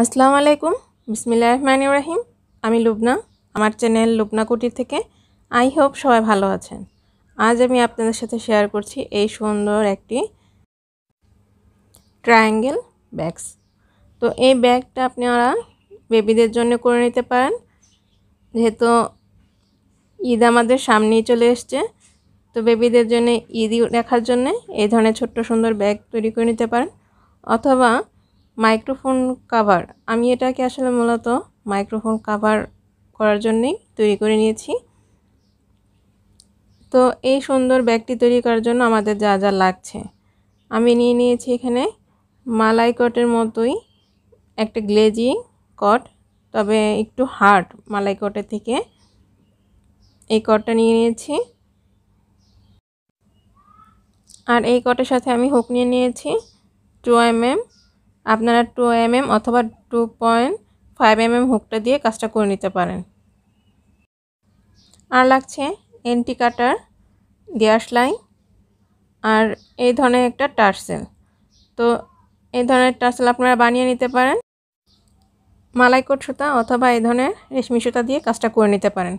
আসসালামু আলাইকুম বিসমিল্লা রহমান ইব্রাহিম আমি লুবনা আমার চ্যানেল লুবনা কুটির থেকে আই হোপ সবাই ভালো আছেন আজ আমি আপনাদের সাথে শেয়ার করছি এই সুন্দর একটি ট্রায়াঙ্গেল ব্যাগস তো এই ব্যাগটা আপনারা বেবিদের জন্য করে নিতে পারেন যেহেতু ঈদ আমাদের সামনেই চলে এসছে তো বেবিদের জন্য ঈদ রাখার জন্য এই ধরনের ছোট্ট সুন্দর ব্যাগ তৈরি করে নিতে পারেন অথবা মাইক্রোফোন কাভার আমি এটাকে আসলে মূলত মাইক্রোফোন কাভার করার জন্যেই তৈরি করে নিয়েছি তো এই সুন্দর ব্যাগটি তৈরি করার জন্য আমাদের যা যা লাগছে আমি নিয়ে নিয়েছি এখানে মালাই কটের মতোই একটা গ্লেজি কট তবে একটু হার্ড মালাই কটের থেকে এই কটটা নিয়ে নিয়েছি আর এই কটের সাথে আমি হুক নিয়ে নিয়েছি টু এম এম আপনারা টু এম এম অথবা two point five M M হুকটা দিয়ে কাজটা করে নিতে পারেন আর লাগছে এন্টি কাটার গ্যাস লাইন আর এই ধরনের একটা টার্সেল তো এই ধরনের টার্সেল আপনারা বানিয়ে নিতে পারেন মালাইকোট সুতা অথবা এই ধরনের রেশমি সুতা দিয়ে কাজটা করে নিতে পারেন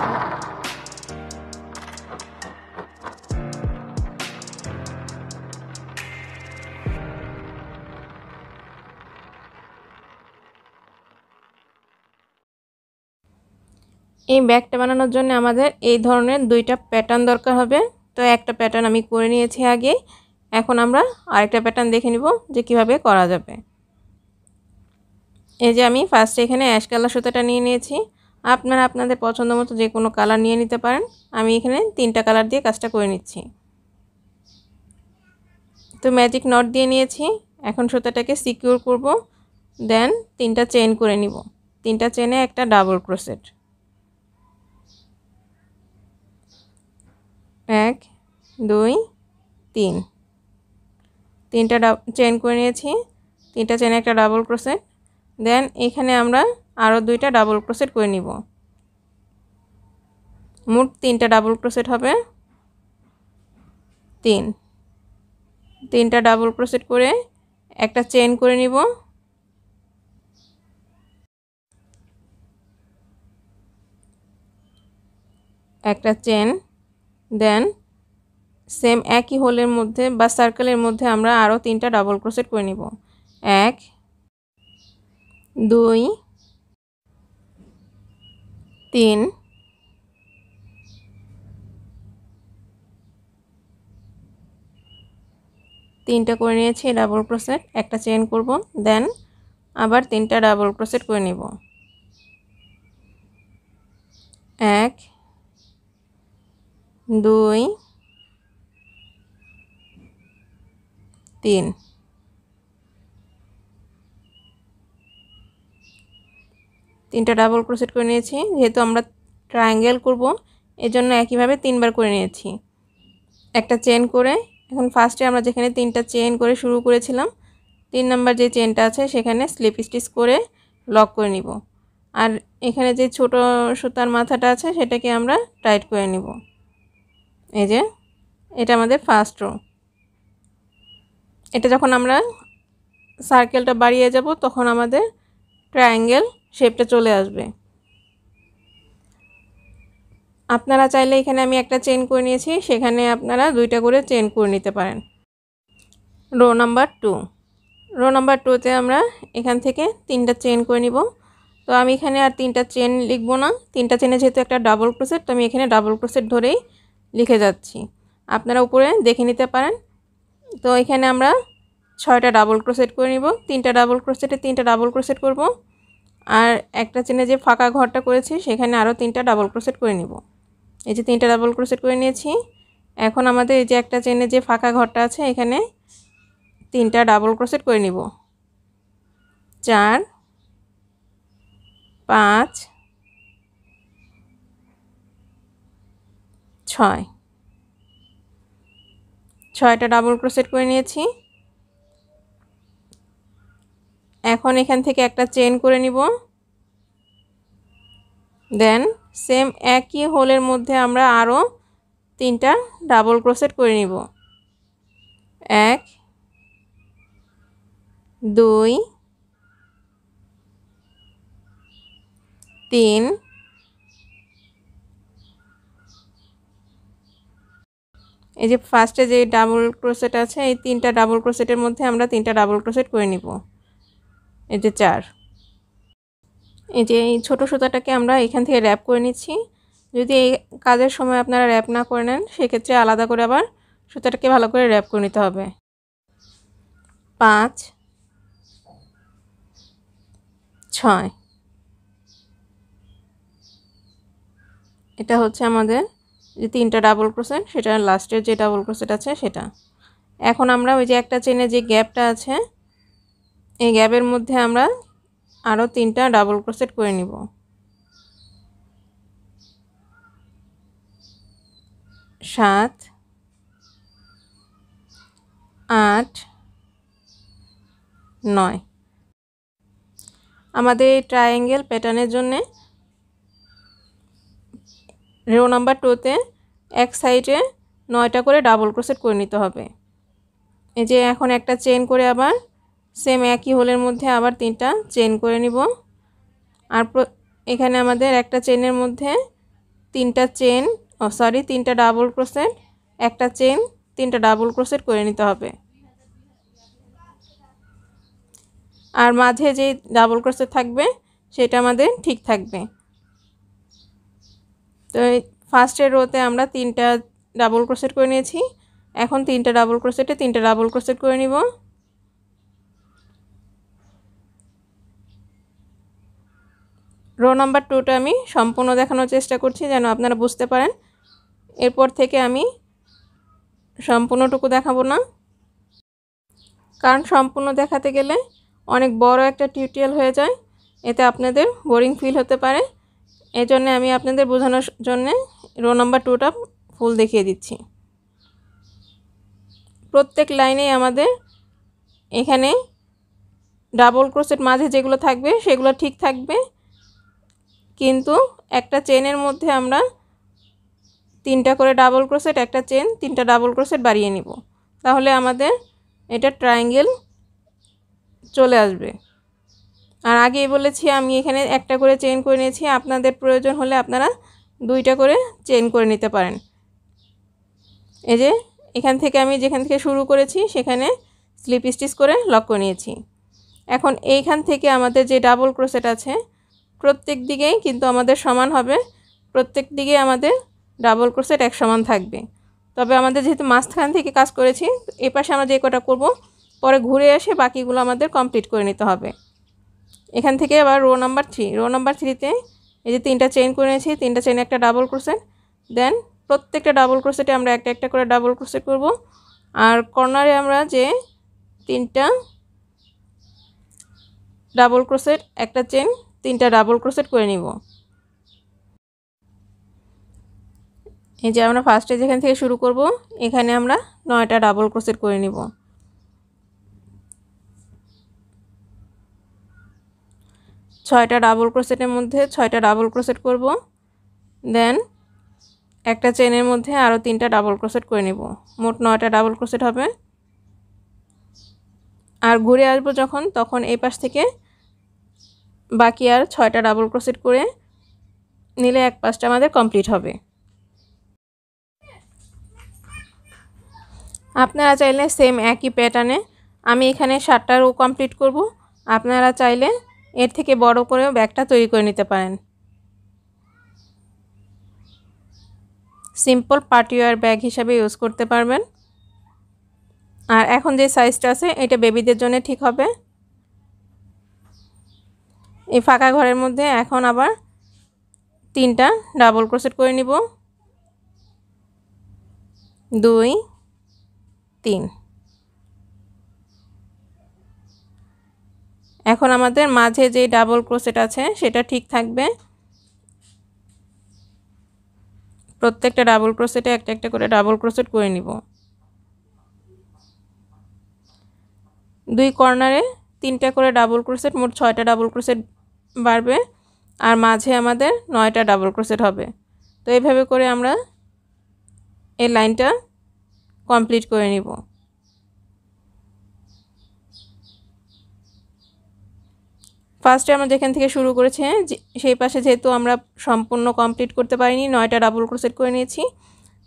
you এই ব্যাগটা বানানোর জন্য আমাদের এই ধরনের দুইটা প্যাটার্ন দরকার হবে তো একটা প্যাটার্ন আমি করে নিয়েছি আগে এখন আমরা আরেকটা প্যাটার্ন দেখে নিব যে কিভাবে করা যাবে এই যে আমি ফার্স্টে এখানে অ্যাশ কালার সুতোটা নিয়ে নিয়েছি আপনারা আপনাদের পছন্দ মতো যে কোনো কালার নিয়ে নিতে পারেন আমি এখানে তিনটা কালার দিয়ে কাজটা করে নিচ্ছি তো ম্যাজিক নট দিয়ে নিয়েছি এখন সুতাটাকে সিকিউর করব দেন তিনটা চেন করে নিব তিনটা চেনে একটা ডাবল ক্রোসেট এক দুই তিন তিনটা চেন করে নিয়েছি তিনটা চেনে একটা ডাবল ক্রোসেট দেন এখানে আমরা আরও দুইটা ডাবল ক্রোসেট করে নিব মোট তিনটা ডাবল ক্রোসেট হবে তিন তিনটা ডাবল ক্রোসেট করে একটা চেন করে নিব একটা চেন দেন সেম একই হোলের মধ্যে বা সার্কেলের মধ্যে আমরা আরও তিনটা ডাবল ক্রোসেট করে নিব এক দুই তিন তিনটা করে নিয়েছি ডাবল ক্রোসেট একটা চেন করব দেন আবার তিনটা ডাবল ক্রোসেট করে নিব এক দুই তিন তিনটা ডাবল ক্রোসেট করে নিয়েছি যেহেতু আমরা ট্রায়াঙ্গেল করব এজন্য একইভাবে তিনবার করে নিয়েছি একটা চেন করে এখন ফার্স্টে আমরা যেখানে তিনটা চেন করে শুরু করেছিলাম তিন নাম্বার যে চেনটা আছে সেখানে স্লিপ স্টিচ করে লক করে নিব আর এখানে যে ছোট সুতার মাথাটা আছে সেটাকে আমরা টাইট করে নিব এই যে এটা আমাদের ফার্স্ট রো এটা যখন আমরা সার্কেলটা বাড়িয়ে যাব তখন আমাদের ট্রায়াঙ্গেল শেপটা চলে আসবে আপনারা চাইলে এখানে আমি একটা চেন করে নিয়েছি সেখানে আপনারা দুইটা করে চেন করে নিতে পারেন row number two row number টুতে আমরা এখান থেকে তিনটা চেন করে নিব তো আমি এখানে আর তিনটা চেন লিখবো না তিনটা চেনে যেহেতু একটা ডাবল ক্রোসেট তো আমি এখানে ডাবল ক্রোসেট ধরেই লিখে যাচ্ছি আপনারা উপরে দেখে নিতে পারেন তো এখানে আমরা ছয়টা ডাবল ক্রোসেট করে নিব তিনটা ডাবল ক্রোসেটে তিনটা ডাবল ক্রোসেট করব আর একটা চেনে যে ফাঁকা ঘরটা করেছি সেখানে আরও তিনটা ডাবল ক্রোসেট করে নিব এই যে তিনটা ডাবল ক্রোসেট করে নিয়েছি এখন আমাদের এই যে একটা চেনে যে ফাঁকা ঘরটা আছে এখানে তিনটা ডাবল ক্রোসেট করে নিব চার পাঁচ ছয় ছয়টা ডাবল ক্রোসেট করে নিয়েছি এখন এখান থেকে একটা চেন করে নিব দেন সেম একই হোলের মধ্যে আমরা আরও তিনটা ডাবল ক্রোসেট করে নিব এক দুই তিন এই যে ফার্স্টে যে ডাবল ক্রোসেট আছে এই তিনটা ডাবল ক্রোসেটের মধ্যে আমরা তিনটা ডাবল ক্রোসেট করে নিব এই যে চার এই যে এই ছোটো সুতাটাকে আমরা এখান থেকে র্যাপ করে নিচ্ছি যদি এই কাজের সময় আপনারা র্যাপ না করে নেন সেক্ষেত্রে আলাদা করে আবার সুতাটাকে ভালো করে র্যাপ করে নিতে হবে পাঁচ ছয় এটা হচ্ছে আমাদের যে তিনটা ডাবল ক্রোসেট সেটা লাস্টের যে ডাবল ক্রোসেট আছে সেটা এখন আমরা ওই যে একটা চেনে যে গ্যাপটা আছে এই গ্যাপের মধ্যে আমরা আরও তিনটা ডাবল ক্রোসেট করে নিব সাত আট নয় আমাদের ট্রায়াঙ্গেল প্যাটার্নের জন্যে রো নাম্বার টুতে এক সাইডে নয়টা করে ডাবল ক্রোসেট করে নিতে হবে এই যে এখন একটা চেন করে আবার সেম একই হোলের মধ্যে আবার তিনটা চেন করে নিব আর এখানে আমাদের একটা চেনের মধ্যে তিনটা চেন ও সরি তিনটা ডাবল ক্রোসেট একটা চেন তিনটা ডাবল ক্রোসেট করে নিতে হবে আর মাঝে যে ডাবল ক্রোসেট থাকবে সেটা আমাদের ঠিক থাকবে তো এই ফার্স্টের রোতে আমরা তিনটা ডাবল ক্রোসেট করে নিয়েছি এখন তিনটা ডাবল ক্রোসেটে তিনটা ডাবল ক্রোসেট করে নিব রো নাম্বার টুটা আমি সম্পূর্ণ দেখানোর চেষ্টা করছি যেন আপনারা বুঝতে পারেন এরপর থেকে আমি সম্পূর্ণটুকু দেখাবো না কারণ সম্পূর্ণ দেখাতে গেলে অনেক বড় একটা টিউটোরিয়াল হয়ে যায় এতে আপনাদের বোরিং ফিল হতে পারে এই আমি আপনাদের বোঝানোর জন্যে রো নাম্বার টুটা ফুল দেখিয়ে দিচ্ছি প্রত্যেক লাইনে আমাদের এখানে ডাবল ক্রোসের মাঝে যেগুলো থাকবে সেগুলো ঠিক থাকবে কিন্তু একটা চেনের মধ্যে আমরা তিনটা করে ডাবল ক্রোসেট একটা চেন তিনটা ডাবল ক্রোসেট বাড়িয়ে নিব তাহলে আমাদের এটা ট্রায়াঙ্গেল চলে আসবে আর আগেই বলেছি আমি এখানে একটা করে চেন করে নিয়েছি আপনাদের প্রয়োজন হলে আপনারা দুইটা করে চেন করে নিতে পারেন এই যে এখান থেকে আমি যেখান থেকে শুরু করেছি সেখানে স্লিপ স্টিচ করে লক করে নিয়েছি এখন এইখান থেকে আমাদের যে ডাবল ক্রোসেট আছে প্রত্যেক দিকেই কিন্তু আমাদের সমান হবে প্রত্যেক দিকে আমাদের ডাবল ক্রোসেট এক সমান থাকবে তবে আমাদের যেহেতু মাঝখান থেকে কাজ করেছি এ পাশে আমরা যে কটা করব পরে ঘুরে এসে বাকিগুলো আমাদের কমপ্লিট করে নিতে হবে এখান থেকে আবার row number three row number থ্রিতে এই যে তিনটা চেন করে নিয়েছি তিনটা চেনে একটা ডাবল ক্রোসেট দেন প্রত্যেকটা ডাবল ক্রোসেটে আমরা একটা একটা করে ডাবল ক্রোসেট করব আর কর্নারে আমরা যে তিনটা ডাবল ক্রোসেট একটা চেন তিনটা ডাবল ক্রোসেট করে নিব এই যে আমরা ফার্স্টে যেখান থেকে শুরু করব এখানে আমরা নয়টা ডাবল ক্রোসেট করে নিব ছয়টা ডাবল ক্রোসেটের মধ্যে ছয়টা ডাবল ক্রোসেট করব দেন একটা চেনের মধ্যে আরও তিনটা ডাবল ক্রোসেট করে নেব মোট নয়টা ডাবল ক্রোসেট হবে আর ঘুরে আসবো যখন তখন এই পাশ থেকে বাকি আর ছয়টা ডাবল ক্রোসেট করে নিলে এক পাশটা আমাদের কমপ্লিট হবে আপনারা চাইলে সেম একই প্যাটার্নে আমি এখানে সাতটা রো কমপ্লিট করব আপনারা চাইলে এর থেকে বড় করেও ব্যাগটা তৈরি করে নিতে পারেন সিম্পল পার্টিওয়ার ব্যাগ হিসাবে ইউজ করতে পারবেন আর এখন যে সাইজটা আছে এটা বেবিদের জন্য ঠিক হবে এই ফাঁকা ঘরের মধ্যে এখন আবার তিনটা ডাবল ক্রোসেট করে নিব দুই তিন এখন আমাদের মাঝে যে ডাবল ক্রোসেট আছে সেটা ঠিক থাকবে প্রত্যেকটা ডাবল ক্রোসেটে একটা একটা করে ডাবল ক্রোসেট করে নিব দুই কর্নারে তিনটা করে ডাবল ক্রোসেট মোট ছয়টা ডাবল ক্রোসেট বাড়বে আর মাঝে আমাদের নয়টা ডাবল ক্রোসেট হবে তো এইভাবে করে আমরা এই লাইনটা কমপ্লিট করে নিব ফার্স্টে আমরা যেখান থেকে শুরু করেছি সেই পাশে যেহেতু আমরা সম্পূর্ণ কমপ্লিট করতে পারিনি নয়টা ডাবল ক্রোসেট করে নিয়েছি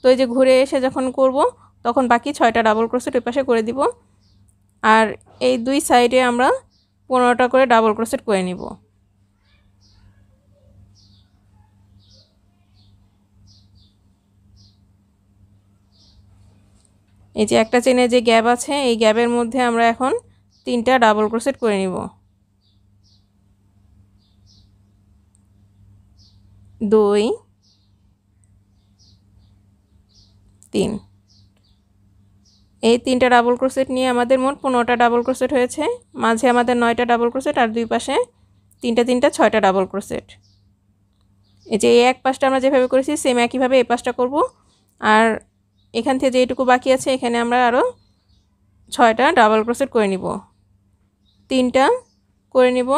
তো এই যে ঘুরে এসে যখন করব তখন বাকি ছয়টা ডাবল ক্রোসেট ওই পাশে করে দিব আর এই দুই সাইডে আমরা পনেরোটা করে ডাবল ক্রোসেট করে নিব এই যে একটা চেনে যে গ্যাপ আছে এই গ্যাপের মধ্যে আমরা এখন তিনটা ডাবল ক্রোসেট করে নিব দুই তিন এই তিনটা ডাবল ক্রোসেট নিয়ে আমাদের মোট পনেরোটা ডাবল ক্রোসেট হয়েছে মাঝে আমাদের নয়টা ডাবল ক্রোসেট আর দুই পাশে তিনটা তিনটা ছয়টা ডাবল ক্রোসেট এই যে এই এক পাশটা আমরা যেভাবে করেছি সেম একইভাবে এই পাশটা করব আর এখান থেকে যেটুকু বাকি আছে এখানে আমরা আরও ছয়টা ডাবল ক্রোসেট করে নিব তিনটা করে নিব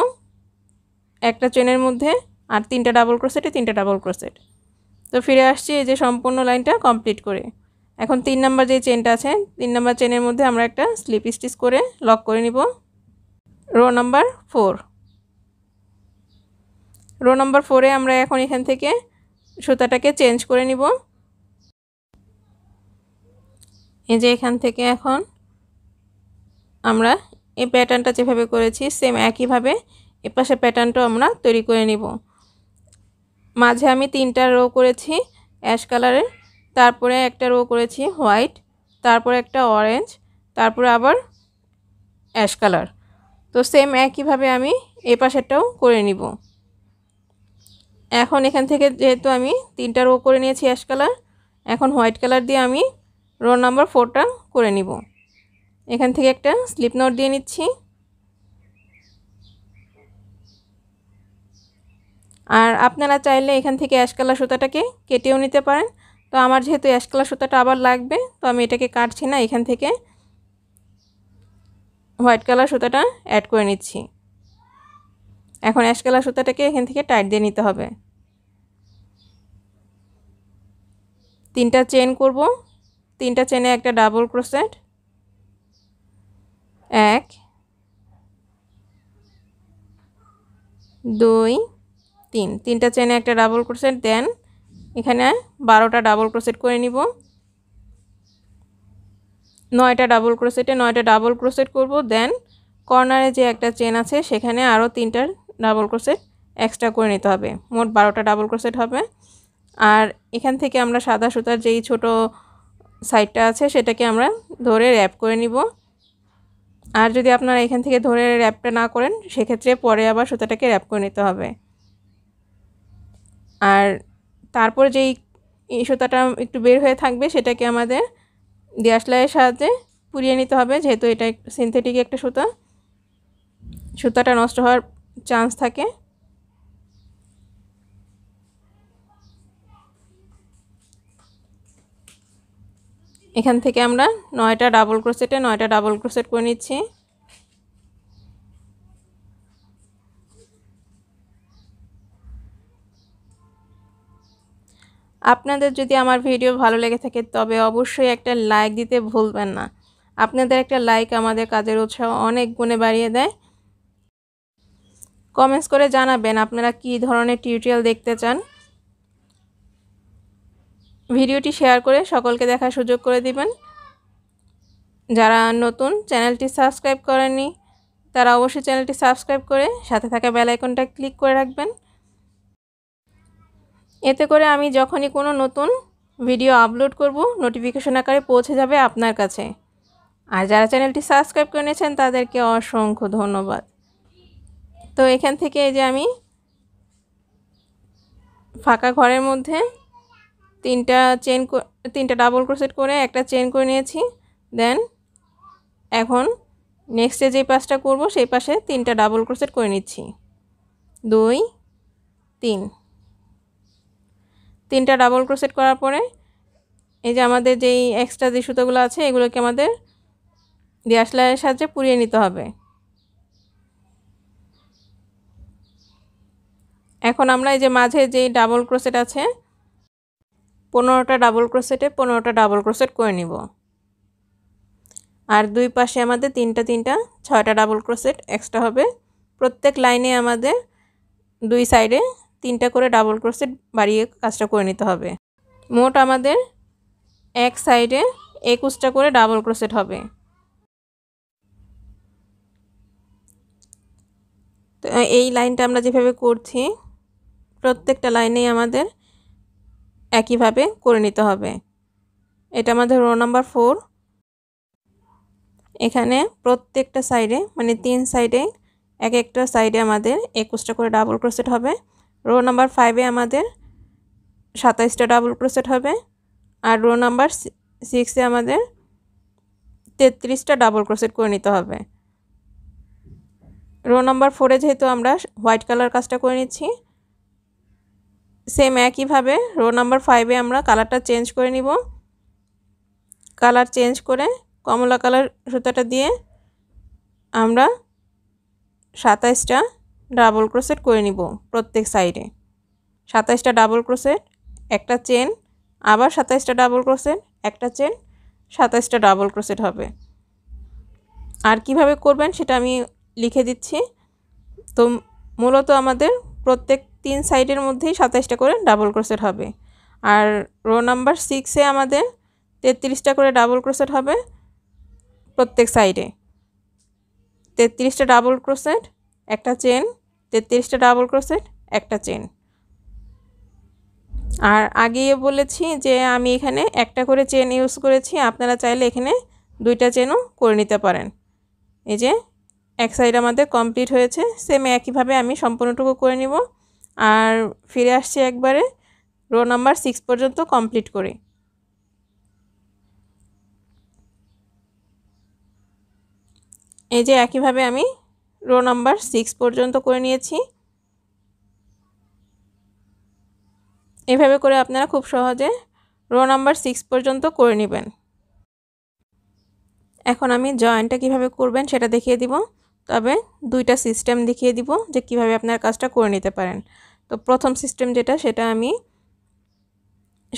একটা চেনের মধ্যে আর তিনটা ডাবল ক্রোসেটে তিনটা ডাবল ক্রোসেট তো ফিরে আসছি এই যে সম্পূর্ণ লাইনটা কমপ্লিট করে এখন তিন নাম্বার যে চেনটা আছে তিন নাম্বার চেনের মধ্যে আমরা একটা স্লিপ স্টিচ করে লক করে নিব row number four row number ফোরে আমরা এখন এখান থেকে সুতাটাকে চেঞ্জ করে নিব এই যে এখান থেকে এখন আমরা এই প্যাটার্নটা যেভাবে করেছি সেম একইভাবে এপাশে প্যাটার্নটাও আমরা তৈরি করে নিব মাঝে আমি তিনটা রো করেছি অ্যাশ কালারের তারপরে একটা রো করেছি হোয়াইট তারপরে একটা অরেঞ্জ তারপরে আবার অ্যাশ কালার তো সেম একইভাবে আমি এ পাশেরটাও করে নিব এখন এখান থেকে যেহেতু আমি তিনটা রো করে নিয়েছি অ্যাশ কালার এখন হোয়াইট কালার দিয়ে আমি রো নাম্বার ফোরটা করে নিব এখান থেকে একটা স্লিপ নোট দিয়ে নিচ্ছি আর আপনারা চাইলে এখান থেকে অ্যাশকালা সুতাটাকে কেটেও নিতে পারেন তো আমার যেহেতু অ্যাশকালা সুতাটা আবার লাগবে তো আমি এটাকে কাটছি না এখান থেকে হোয়াইট কালার সুতাটা অ্যাড করে নিচ্ছি এখন অ্যাশ কালার সুতাটাকে এখান থেকে টাইট দিয়ে নিতে হবে তিনটা চেন করব তিনটা চেনে একটা ডাবল ক্রোসেট এক দুই তিন তিনটা চেনে একটা ডাবল ক্রোসেট দেন এখানে বারোটা ডাবল ক্রোসেট করে নিব নয়টা ডাবল ক্রোশেটে নয়টা ডাবল ক্রোসেট করব দেন কর্নারে যে একটা চেন আছে সেখানে আরও তিনটা ডাবল ক্রোসেট এক্সট্রা করে নিতে হবে মোট বারোটা ডাবল ক্রোসেট হবে আর এখান থেকে আমরা সাদা সুতার যেই ছোটো সাইডটা আছে সেটাকে আমরা ধরে র্যাপ করে নিব আর যদি আপনারা এখান থেকে ধরে র্যাপটা না করেন সেক্ষেত্রে পরে আবার সুতাটাকে র্যাপ করে নিতে হবে আর তারপর যেই সুতাটা একটু বের হয়ে থাকবে সেটাকে আমাদের দেয়া সাহায্যে পুড়িয়ে নিতে হবে যেহেতু এটা সিনথেটিক একটা সুতা সুতাটা নষ্ট হওয়ার চান্স থাকে এখান থেকে আমরা নয়টা ডাবল ক্রোসেটে নয়টা ডাবল ক্রোসেট করে নিচ্ছি আপনাদের যদি আমার ভিডিও ভালো লেগে থাকে তবে অবশ্যই একটা লাইক দিতে ভুলবেন না আপনাদের একটা লাইক আমাদের কাজের উৎসাহ অনেক গুণে বাড়িয়ে দেয় কমেন্টস করে জানাবেন আপনারা কি ধরনের টিউটোরিয়াল দেখতে চান ভিডিওটি শেয়ার করে সকলকে দেখার সুযোগ করে দিবেন যারা নতুন চ্যানেলটি সাবস্ক্রাইব করেননি তারা অবশ্যই চ্যানেলটি সাবস্ক্রাইব করে সাথে থাকা বেলাইকনটা ক্লিক করে রাখবেন এতে করে আমি যখনই কোনো নতুন ভিডিও আপলোড করব নোটিফিকেশন আকারে পৌঁছে যাবে আপনার কাছে আর যারা চ্যানেলটি সাবস্ক্রাইব করে নিয়েছেন তাদেরকে অসংখ্য ধন্যবাদ তো এখান থেকে এই যে আমি ফাঁকা ঘরের মধ্যে তিনটা চেন তিনটা ডাবল ক্রোসেট করে একটা চেন করে নিয়েছি দেন এখন নেক্সটে যে পাশটা করব সেই পাশে তিনটা ডাবল ক্রোসেট করে নিচ্ছি দুই তিন তিনটা ডাবল ক্রোসেট করার পরে এই যে আমাদের যেই এক্সট্রা যে সুতোগুলো আছে এগুলোকে আমাদের গ্যাস লাইনের সাহায্যে পুড়িয়ে নিতে হবে এখন আমরা এই যে মাঝে যে ডাবল ক্রোসেট আছে পনেরোটা ডাবল ক্রোসেটে পনেরোটা ডাবল ক্রোসেট করে নিব আর দুই পাশে আমাদের তিনটা তিনটা ছয়টা ডাবল ক্রোসেট এক্সট্রা হবে প্রত্যেক লাইনে আমাদের দুই সাইডে তিনটা করে ডাবল ক্রোসেট বাড়িয়ে কাজটা করে নিতে হবে মোট আমাদের এক সাইডে একুশটা করে ডাবল ক্রোসেট হবে তো এই লাইনটা আমরা যেভাবে করছি প্রত্যেকটা লাইনেই আমাদের একইভাবে করে নিতে হবে এটা আমাদের রো নাম্বার ফোর এখানে প্রত্যেকটা সাইডে মানে তিন সাইডে এক একটা সাইডে আমাদের একুশটা করে ডাবল ক্রোসেট হবে রো নাম্বার ফাইভে আমাদের সাতাইশটা ডাবল ক্রোশেট হবে আর রো নাম্বার সিক্সে আমাদের তেত্রিশটা ডাবল ক্রোশেট করে নিতে হবে রো নাম্বার ফোরে যেহেতু আমরা হোয়াইট কালার কাজটা করে নিচ্ছি সেম একইভাবে রো নাম্বার ফাইভে আমরা কালারটা চেঞ্জ করে নিব কালার চেঞ্জ করে কমলা কালার সুতাটা দিয়ে আমরা সাতাইশটা ডাবল ক্রোসেট করে নিব প্রত্যেক সাইডে সাতাইশটা ডাবল ক্রোসেট একটা চেন আবার সাতাইশটা ডাবল ক্রোসেট একটা চেন সাতাইশটা ডাবল ক্রোসেট হবে আর কিভাবে করবেন সেটা আমি লিখে দিচ্ছি তো মূলত আমাদের প্রত্যেক তিন সাইডের মধ্যেই সাতাইশটা করে ডাবল ক্রোসেট হবে আর রো নাম্বার সিক্সে আমাদের তেত্রিশটা করে ডাবল ক্রোসেট হবে প্রত্যেক সাইডে তেত্রিশটা ডাবল ক্রোসেট একটা চেন তেত্রিশটা ডাবল ক্রোসেট একটা চেন আর আগে বলেছি যে আমি এখানে একটা করে চেন ইউজ করেছি আপনারা চাইলে এখানে দুইটা চেনও করে নিতে পারেন এই যে এক সাইড আমাদের কমপ্লিট হয়েছে সেম একইভাবে আমি সম্পূর্ণটুকু করে নিব আর ফিরে আসছি একবারে রো নাম্বার সিক্স পর্যন্ত কমপ্লিট করি এই যে একইভাবে আমি রো নাম্বার সিক্স পর্যন্ত করে নিয়েছি এভাবে করে আপনারা খুব সহজে রো নাম্বার সিক্স পর্যন্ত করে নেবেন এখন আমি জয়েন্টটা কিভাবে করবেন সেটা দেখিয়ে দিব তবে দুইটা সিস্টেম দেখিয়ে দিব যে কিভাবে আপনার কাজটা করে নিতে পারেন তো প্রথম সিস্টেম যেটা সেটা আমি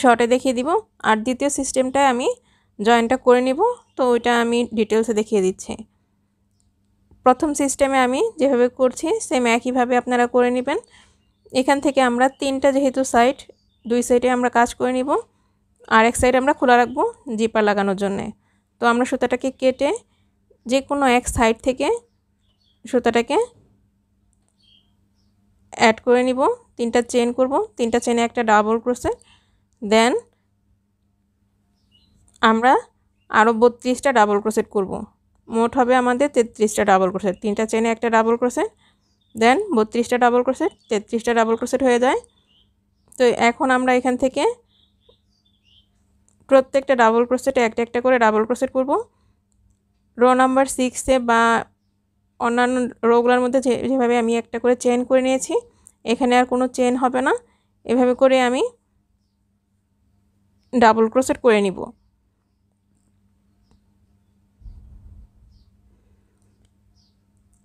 শর্টে দেখিয়ে দিব আর দ্বিতীয় সিস্টেমটায় আমি জয়েন্টটা করে নিব তো ওইটা আমি ডিটেলসে দেখিয়ে দিচ্ছি প্রথম সিস্টেমে আমি যেভাবে করছি সেম একইভাবে আপনারা করে নেবেন এখান থেকে আমরা তিনটা যেহেতু সাইড দুই সাইডে আমরা কাজ করে নিব আর এক সাইড আমরা খোলা রাখবো জিপার লাগানোর জন্যে তো আমরা সুতাটাকে কেটে যে কোনো এক সাইড থেকে সুতাটাকে অ্যাড করে নিব তিনটা চেন করব তিনটা চেনে একটা ডাবল ক্রোসে দেন আমরা আরও বত্রিশটা ডাবল ক্রোসেট করবো মোট হবে আমাদের তেত্রিশটা ডাবল ক্রোসেট তিনটা চেনে একটা ডাবল ক্রোসেট দেন বত্রিশটা ডাবল ক্রোসেট তেত্রিশটা ডাবল ক্রোসেট হয়ে যায় তো এখন আমরা এখান থেকে প্রত্যেকটা ডাবল ক্রোসেটে একটা একটা করে ডাবল ক্রোসেট করব রো নাম্বার সিক্সে বা অন্যান্য রোগুলার মধ্যে যেভাবে আমি একটা করে চেন করে নিয়েছি এখানে আর কোনো চেন হবে না এভাবে করে আমি ডাবল ক্রোসেট করে নিব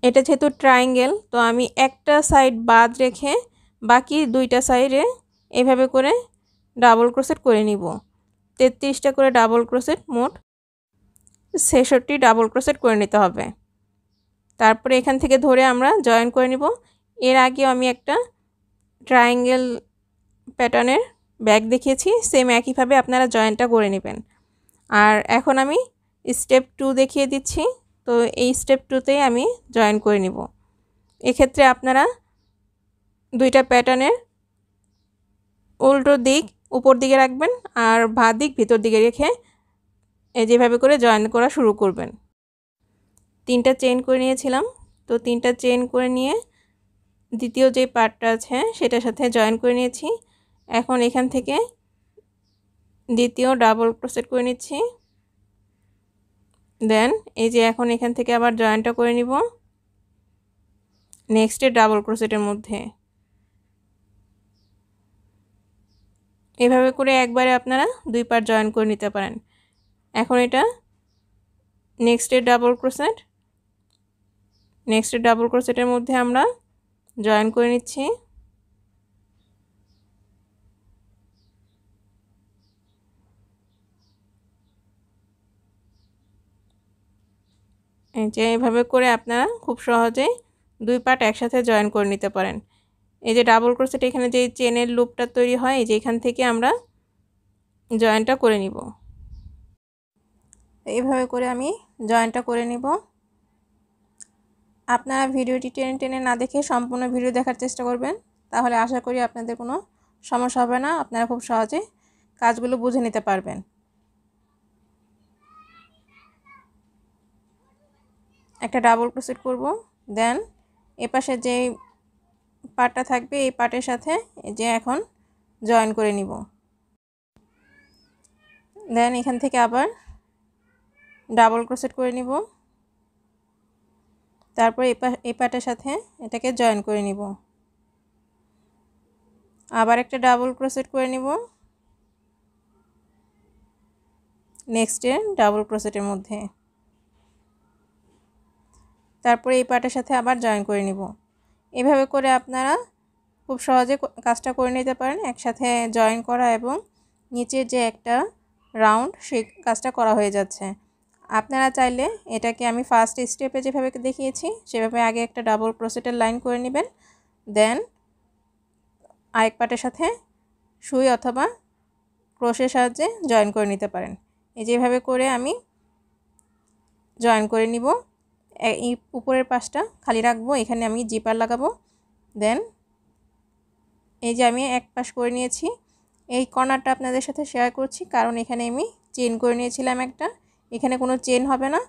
এটা যেহেতু ট্রায়াঙ্গেল তো আমি একটা সাইড বাদ রেখে বাকি দুইটা সাইডে এভাবে করে ডাবল ক্রোসেট করে নিব তেত্রিশটা করে ডাবল ক্রোসেট মোট ছেষট্টি ডাবল ক্রোসেট করে নিতে হবে তারপরে এখান থেকে ধরে আমরা জয়েন করে নিব এর আগেও আমি একটা ট্রায়াঙ্গেল প্যাটার্নের ব্যাগ দেখিয়েছি সেম একইভাবে আপনারা জয়েনটা করে নেবেন আর এখন আমি স্টেপ টু দেখিয়ে দিচ্ছি তো এই স্টেপ টুতেই আমি জয়েন করে নিব এক্ষেত্রে আপনারা দুইটা প্যাটার্নের উল্টো দিক উপর দিকে রাখবেন আর ভা দিক ভিতর দিকে রেখে যেভাবে করে জয়েন করা শুরু করবেন তিনটা চেন করে নিয়েছিলাম তো তিনটা চেন করে নিয়ে দ্বিতীয় যে পার্টটা আছে সেটার সাথে জয়েন করে নিয়েছি এখন এখান থেকে দ্বিতীয় ডাবল ক্রোসেট করে নিচ্ছি দেন এই যে এখন এখান থেকে আবার জয়েন্টটা করে নিব নেক্সটে ডাবল ক্রোসেটের মধ্যে এভাবে করে একবারে আপনারা দুই পার জয়েন করে নিতে পারেন এখন এটা নেক্সটে ডাবল ক্রোসেট নেক্সটে ডাবল ক্রোসেটের মধ্যে আমরা জয়েন করে নিচ্ছি এই যে এইভাবে করে আপনারা খুব সহজেই দুই পার্ট একসাথে জয়েন করে নিতে পারেন এই যে ডাবল ক্রোসেট এখানে যে চেনের লুপটা তৈরি হয় এই যে এখান থেকে আমরা জয়েনটা করে নিব এইভাবে করে আমি জয়েনটা করে নিব আপনারা ভিডিওটি টেনে টেনে না দেখে সম্পূর্ণ ভিডিও দেখার চেষ্টা করবেন তাহলে আশা করি আপনাদের কোনো সমস্যা হবে না আপনারা খুব সহজে কাজগুলো বুঝে নিতে পারবেন একটা ডাবল ক্রোসেট করব দেন এপাশে যে পাটটা থাকবে এই পাটের সাথে যে এখন জয়েন করে নিব দেন এখান থেকে আবার ডাবল ক্রোসেট করে নিব তারপর এই পাটের সাথে এটাকে জয়েন করে নিব আবার একটা ডাবল ক্রোসেট করে নিব নেক্সটে ডাবল ক্রোসেটের মধ্যে তারপরে এই পার্টের সাথে আবার জয়েন করে নিব এভাবে করে আপনারা খুব সহজে কাজটা করে নিতে পারেন একসাথে জয়েন করা এবং নিচে যে একটা রাউন্ড সেই কাজটা করা হয়ে যাচ্ছে আপনারা চাইলে এটাকে আমি ফার্স্ট স্টেপে যেভাবে দেখিয়েছি সেভাবে আগে একটা ডাবল প্রসেটের লাইন করে নেবেন দেন আরেক পাটের সাথে সুই অথবা ক্রোশের সাহায্যে জয়েন করে নিতে পারেন এই যেভাবে করে আমি জয়েন করে নিব এই উপরের পাশটা খালি রাখবো এখানে আমি জিপার লাগাবো দেন এই যে আমি এক পাশ করে নিয়েছি এই কর্নারটা আপনাদের সাথে শেয়ার করছি কারণ এখানে আমি চেন করে নিয়েছিলাম একটা এখানে কোনো চেন হবে না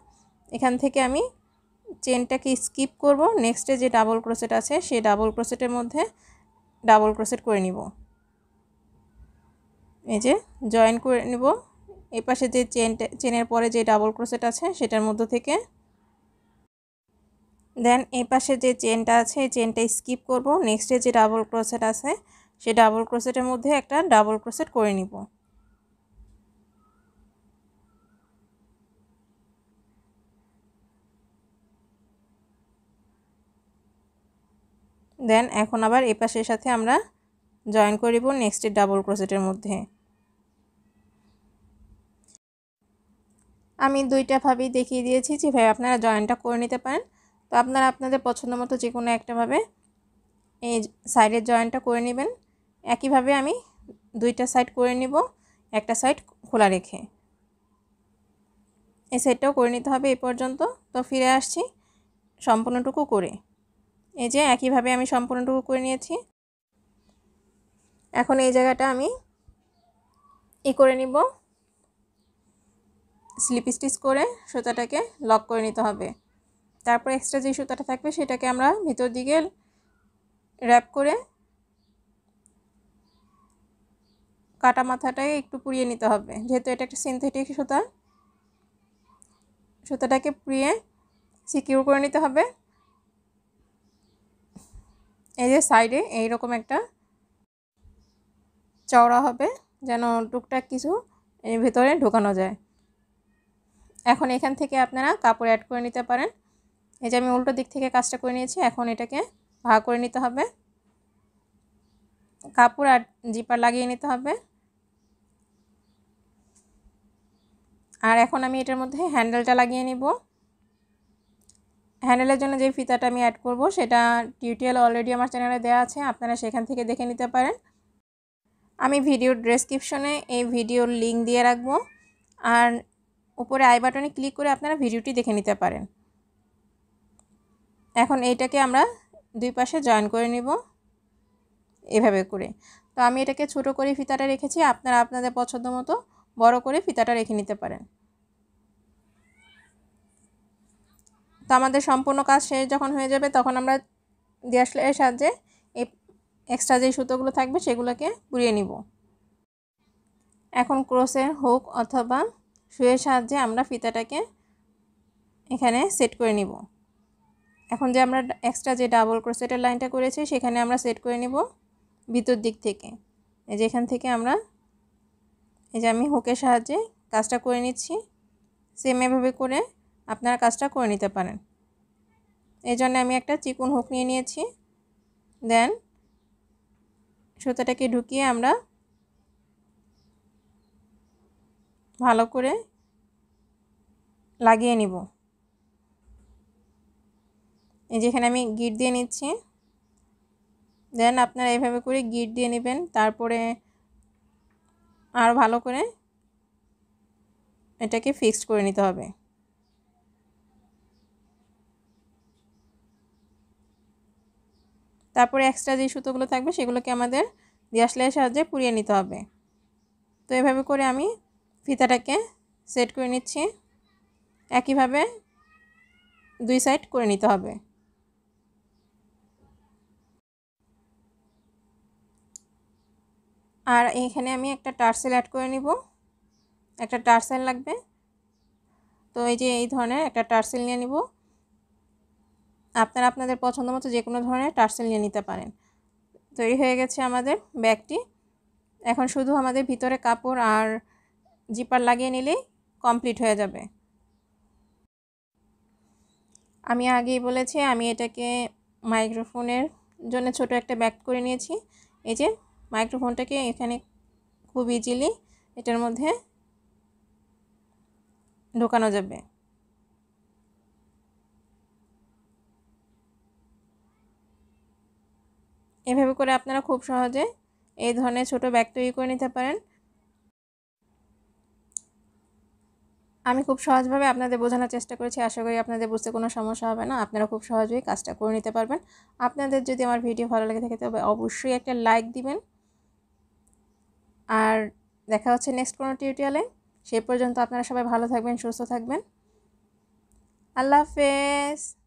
এখান থেকে আমি চেনটাকে স্কিপ করব নেক্সটে যে ডাবল ক্রোসেট আছে সেই ডাবল ক্রোসেটের মধ্যে ডাবল ক্রোসেট করে নিব এই যে জয়েন করে নেব এই পাশে যে চেনটা চেনের পরে যে ডাবল ক্রোসেট আছে সেটার মধ্য থেকে দেন এই পাশে যে চেনটা আছে এই চেনটা স্কিপ করব নেক্সটে যে ডাবল ক্রোসেট আছে সে ডাবল ক্রোসেটের মধ্যে একটা ডাবল ক্রোসেট করে নিব দেন এখন আবার এ পাশের সাথে আমরা জয়েন করিব নেক্সটের ডাবল ক্রোসেটের মধ্যে আমি দুইটা ভাবেই দেখিয়ে দিয়েছি যেভাবে আপনারা জয়েনটা করে নিতে পারেন তো আপনারা আপনাদের পছন্দ মতো যে কোনো একটাভাবে এই সাইডের জয়েন্টটা করে নেবেন একইভাবে আমি দুইটা সাইড করে নিব একটা সাইড খোলা রেখে এই সাইডটাও করে নিতে হবে এই পর্যন্ত তো ফিরে আসছি সম্পূর্ণটুকু করে এই যে একইভাবে আমি সম্পূর্ণটুকু করে নিয়েছি এখন এই জায়গাটা আমি ই করে নিব স্লিপ স্টিচ করে সুতাটাকে লক করে নিতে হবে তারপর এক্সট্রা যে সুতাটা থাকবে সেটাকে আমরা ভিতর দিকে র্যাপ করে কাটা মাথাটাকে একটু পুড়িয়ে নিতে হবে যেহেতু এটা একটা সিনথেটিক সুতা সুতাটাকে পুড়িয়ে সিকিউর করে নিতে হবে এই যে সাইডে এইরকম একটা চওড়া হবে যেন টুকটাক কিছু ভেতরে ঢোকানো যায় এখন এখান থেকে আপনারা কাপড় অ্যাড করে নিতে পারেন এই যে আমি উল্টো দিক থেকে কাজটা করে নিয়েছি এখন এটাকে ভাগ করে নিতে হবে কাপড় আর জিপার লাগিয়ে নিতে হবে আর এখন আমি এটার মধ্যে হ্যান্ডেলটা লাগিয়ে নিব হ্যান্ডেলের জন্য যে ফিতাটা আমি অ্যাড করব সেটা টিউটোরিয়াল অলরেডি আমার চ্যানেলে দেওয়া আছে আপনারা সেখান থেকে দেখে নিতে পারেন আমি ভিডিওর ডেসক্রিপশনে এই ভিডিওর লিঙ্ক দিয়ে রাখবো আর উপরে আই বাটনে ক্লিক করে আপনারা ভিডিওটি দেখে নিতে পারেন এখন এইটাকে আমরা দুই পাশে জয়েন করে নিব এভাবে করে তো আমি এটাকে ছোট করে ফিতাটা রেখেছি আপনারা আপনাদের পছন্দ মতো বড় করে ফিতাটা রেখে নিতে পারেন তো আমাদের সম্পূর্ণ কাজ শেষ যখন হয়ে যাবে তখন আমরা দিয়াশলের সাহায্যে এই এক্সট্রা যে সুতোগুলো থাকবে সেগুলোকে পুড়িয়ে নিব এখন ক্রোসের হোক অথবা শুয়ের সাহায্যে আমরা ফিতাটাকে এখানে সেট করে নিব এখন যে আমরা এক্সট্রা যে ডাবল ক্রোসেটের লাইনটা করেছি সেখানে আমরা সেট করে নিব ভিতর দিক থেকে এই যে এখান থেকে আমরা এই যে আমি হুকের সাহায্যে কাজটা করে নিচ্ছি সেম এভাবে করে আপনারা কাজটা করে নিতে পারেন এই জন্য আমি একটা চিকুন হুক নিয়ে নিয়েছি দেন সুতাটাকে ঢুকিয়ে আমরা ভালো করে লাগিয়ে নিব এই যেখানে আমি গিট দিয়ে নিচ্ছি দেন আপনারা এভাবে করে গিট দিয়ে নেবেন তারপরে আর ভালো করে এটাকে ফিক্সড করে নিতে হবে তারপরে এক্সট্রা যে সুতোগুলো থাকবে সেগুলোকে আমাদের দিয়াশলাইয়ের সাহায্যে পুড়িয়ে নিতে হবে তো এভাবে করে আমি ফিতাটাকে সেট করে নিচ্ছি একইভাবে দুই সাইড করে নিতে হবে আর এখানে আমি একটা টার্সেল অ্যাড করে নিব একটা টার্সেল লাগবে তো এই যে এই ধরনের একটা টার্সেল নিয়ে নিব আপনারা আপনাদের পছন্দ মতো যে কোনো ধরনের টার্সেল নিয়ে নিতে পারেন তৈরি হয়ে গেছে আমাদের ব্যাগটি এখন শুধু আমাদের ভিতরে কাপড় আর জিপার লাগিয়ে নিলেই কমপ্লিট হয়ে যাবে আমি আগেই বলেছি আমি এটাকে মাইক্রোফোনের জন্য ছোট একটা ব্যাগ করে নিয়েছি এই যে মাইক্রোফোনটাকে এখানে খুব ইজিলি এটার মধ্যে ঢোকানো যাবে এভাবে করে আপনারা খুব সহজে এই ধরনের ছোট ব্যাগ তৈরি করে নিতে পারেন আমি খুব সহজভাবে আপনাদের বোঝানোর চেষ্টা করেছি আশা করি আপনাদের বুঝতে কোনো সমস্যা হবে না আপনারা খুব সহজেই কাজটা করে নিতে পারবেন আপনাদের যদি আমার ভিডিও ভালো লাগে থাকে তবে অবশ্যই একটা লাইক দিবেন আর দেখা হচ্ছে নেক্সট কোনো টিউটোরিয়ালে সেই পর্যন্ত আপনারা সবাই ভালো থাকবেন সুস্থ থাকবেন আল্লাহ হাফেজ